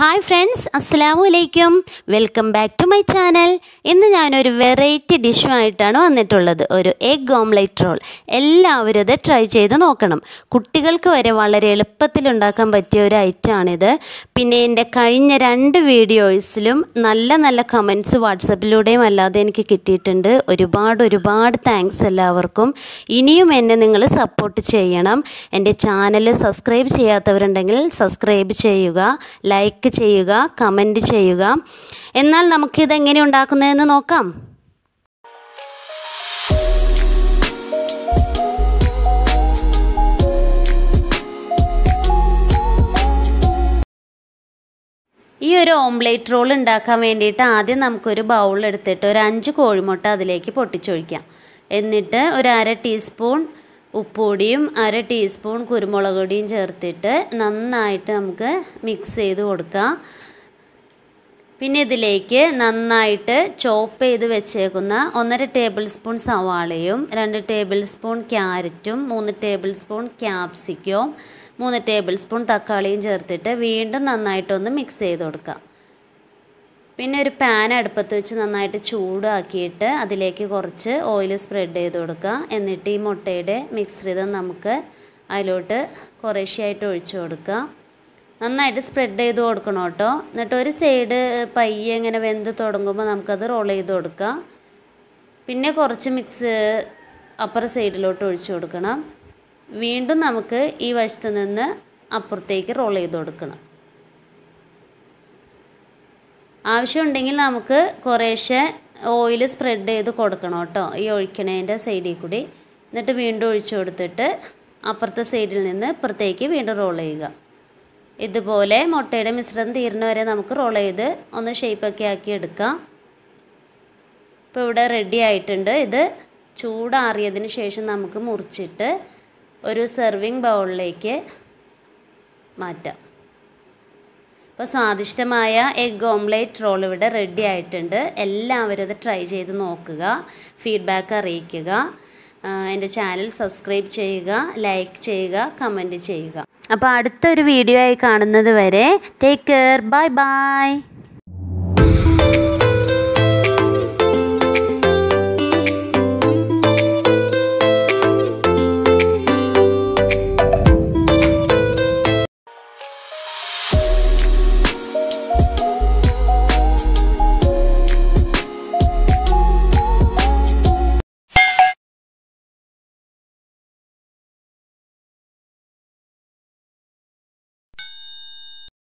hi friends അസ്സലാമു അലൈക്കും welcome back to my channel ഇന്ന് ഞാനൊരു വെറൈറ്റി ഡിഷുമായിട്ടാണ് വന്നിട്ടുള്ളത് ഒരു എഗ് ഓംലെറ്റ് റോൾ എല്ലാവരും അത് ട്രൈ ചെയ്ത് നോക്കണം കുട്ടികൾക്ക് വരെ വളരെ എളുപ്പത്തിൽ ഉണ്ടാക്കാൻ പറ്റിയ ഒരു ഐറ്റമാണിത് പിന്നെ എൻ്റെ കഴിഞ്ഞ രണ്ട് വീഡിയോസിലും നല്ല നല്ല കമൻറ്റ്സ് വാട്സപ്പിലൂടെയും അല്ലാതെ എനിക്ക് കിട്ടിയിട്ടുണ്ട് ഒരുപാട് ഒരുപാട് താങ്ക്സ് എല്ലാവർക്കും ഇനിയും എന്നെ നിങ്ങൾ സപ്പോർട്ട് ചെയ്യണം എൻ്റെ ചാനൽ സബ്സ്ക്രൈബ് ചെയ്യാത്തവരുണ്ടെങ്കിൽ സബ്സ്ക്രൈബ് ചെയ്യുക ലൈക്ക് ലൈക്ക് ചെയ്യുക കമൻറ്റ് ചെയ്യുക എന്നാൽ നമുക്കിത് എങ്ങനെ ഉണ്ടാക്കുന്നതെന്ന് നോക്കാം ഈ ഒരു ഓംലേറ്റ് റോൾ ഉണ്ടാക്കാൻ വേണ്ടിയിട്ട് ആദ്യം നമുക്കൊരു ബൗൾ എടുത്തിട്ട് ഒരു അഞ്ച് കോഴിമുട്ട അതിലേക്ക് പൊട്ടിച്ചൊഴിക്കാം എന്നിട്ട് ഒരു അര ടീസ്പൂൺ ഉപ്പുപൊടിയും അര ടീസ്പൂൺ കുരുമുളക് പൊടിയും ചേർത്തിട്ട് നന്നായിട്ട് നമുക്ക് മിക്സ് ചെയ്ത് കൊടുക്കാം പിന്നെ ഇതിലേക്ക് നന്നായിട്ട് ചോപ്പ് ചെയ്ത് വെച്ചേക്കുന്ന ഒന്നര ടേബിൾ സ്പൂൺ സവാളയും രണ്ട് ടേബിൾ സ്പൂൺ ക്യാരറ്റും മൂന്ന് ടേബിൾ സ്പൂൺ ക്യാപ്സിക്കവും മൂന്ന് ടേബിൾ സ്പൂൺ തക്കാളിയും ചേർത്തിട്ട് വീണ്ടും നന്നായിട്ടൊന്ന് മിക്സ് ചെയ്ത് കൊടുക്കാം പിന്നെ ഒരു പാൻ അടുപ്പത്ത് വെച്ച് നന്നായിട്ട് ചൂടാക്കിയിട്ട് അതിലേക്ക് കുറച്ച് ഓയിൽ സ്പ്രെഡ് ചെയ്ത് കൊടുക്കുക എന്നിട്ട് ഈ മുട്ടയുടെ മിശ്രിതം നമുക്ക് അതിലോട്ട് കുറേശ്ശെയായിട്ട് ഒഴിച്ചു കൊടുക്കുക നന്നായിട്ട് സ്പ്രെഡ് ചെയ്ത് കൊടുക്കണം കേട്ടോ എന്നിട്ട് ഒരു സൈഡ് പയ്യെ ഇങ്ങനെ വെന്ത് തുടങ്ങുമ്പോൾ നമുക്കത് റോൾ ചെയ്ത് കൊടുക്കുക പിന്നെ കുറച്ച് മിക്സ് അപ്പുറ സൈഡിലോട്ട് ഒഴിച്ചു കൊടുക്കണം വീണ്ടും നമുക്ക് ഈ വശത്ത് നിന്ന് അപ്പുറത്തേക്ക് റോൾ ചെയ്ത് കൊടുക്കണം ആവശ്യമുണ്ടെങ്കിൽ നമുക്ക് കുറേശ്ശെ ഓയിൽ സ്പ്രെഡ് ചെയ്ത് കൊടുക്കണം കേട്ടോ ഈ ഒഴിക്കണേൻ്റെ സൈഡിൽ കൂടി എന്നിട്ട് വീണ്ടും ഒഴിച്ചു കൊടുത്തിട്ട് അപ്പുറത്തെ സൈഡിൽ നിന്ന് ഇപ്പുറത്തേക്ക് വീണ്ടും റോൾ ചെയ്യുക ഇതുപോലെ മുട്ടയുടെ മിശ്രം തീരുന്ന വരെ നമുക്ക് റോൾ ചെയ്ത് ഒന്ന് ഷേപ്പൊക്കെ ആക്കി എടുക്കാം ഇപ്പോൾ ഇവിടെ റെഡി ആയിട്ടുണ്ട് ഇത് ചൂടാറിയതിന് ശേഷം നമുക്ക് മുറിച്ചിട്ട് ഒരു സെർവിങ് ബൗളിലേക്ക് മാറ്റാം അപ്പോൾ സ്വാദിഷ്ടമായ എഗ് ഓംലേറ്റ് റോൾ ഇവിടെ റെഡി ആയിട്ടുണ്ട് എല്ലാവരും അത് ട്രൈ ചെയ്ത് നോക്കുക ഫീഡ്ബാക്ക് അറിയിക്കുക എൻ്റെ ചാനൽ സബ്സ്ക്രൈബ് ചെയ്യുക ലൈക്ക് ചെയ്യുക കമൻറ്റ് ചെയ്യുക അപ്പോൾ അടുത്തൊരു വീഡിയോ ആയി കാണുന്നത് വരെ ടേക്ക് കെയർ ബൈ ബൈ